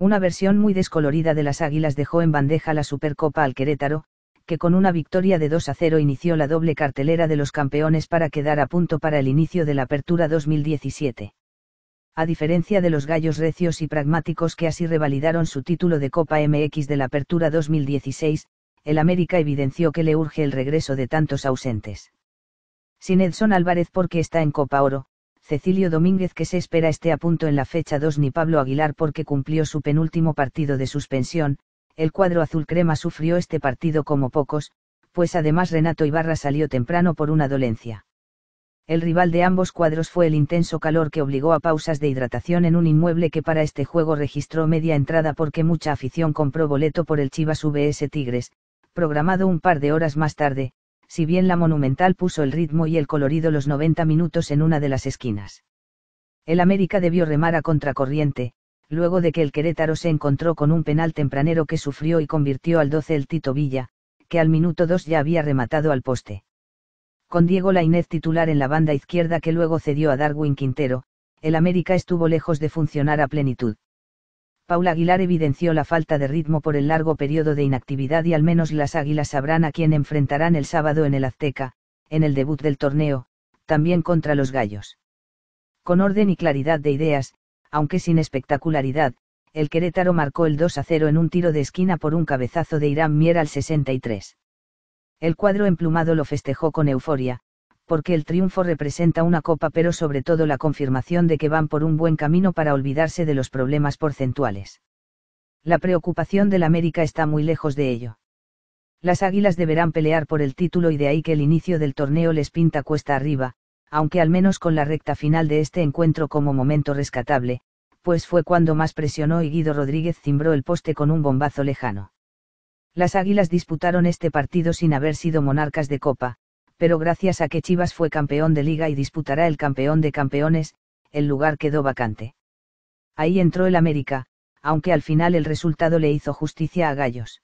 Una versión muy descolorida de las Águilas dejó en bandeja la Supercopa al Querétaro, que con una victoria de 2 a 0 inició la doble cartelera de los campeones para quedar a punto para el inicio de la Apertura 2017. A diferencia de los gallos recios y pragmáticos que así revalidaron su título de Copa MX de la Apertura 2016, el América evidenció que le urge el regreso de tantos ausentes. Sin Edson Álvarez porque está en Copa Oro, Cecilio Domínguez que se espera esté a punto en la fecha 2 ni Pablo Aguilar porque cumplió su penúltimo partido de suspensión, el cuadro azul crema sufrió este partido como pocos, pues además Renato Ibarra salió temprano por una dolencia. El rival de ambos cuadros fue el intenso calor que obligó a pausas de hidratación en un inmueble que para este juego registró media entrada porque mucha afición compró boleto por el Chivas VS Tigres, programado un par de horas más tarde, si bien la Monumental puso el ritmo y el colorido los 90 minutos en una de las esquinas. El América debió remar a contracorriente, luego de que el Querétaro se encontró con un penal tempranero que sufrió y convirtió al 12 el Tito Villa, que al minuto 2 ya había rematado al poste. Con Diego Lainez titular en la banda izquierda que luego cedió a Darwin Quintero, el América estuvo lejos de funcionar a plenitud. Paula Aguilar evidenció la falta de ritmo por el largo periodo de inactividad y al menos las Águilas sabrán a quién enfrentarán el sábado en el Azteca, en el debut del torneo, también contra los Gallos. Con orden y claridad de ideas, aunque sin espectacularidad, el Querétaro marcó el 2 a 0 en un tiro de esquina por un cabezazo de Irán Mier al 63. El cuadro emplumado lo festejó con euforia, porque el triunfo representa una copa pero sobre todo la confirmación de que van por un buen camino para olvidarse de los problemas porcentuales. La preocupación del América está muy lejos de ello. Las Águilas deberán pelear por el título y de ahí que el inicio del torneo les pinta cuesta arriba, aunque al menos con la recta final de este encuentro como momento rescatable, pues fue cuando más presionó y Guido Rodríguez cimbró el poste con un bombazo lejano. Las Águilas disputaron este partido sin haber sido monarcas de copa, pero gracias a que Chivas fue campeón de liga y disputará el campeón de campeones, el lugar quedó vacante. Ahí entró el América, aunque al final el resultado le hizo justicia a Gallos.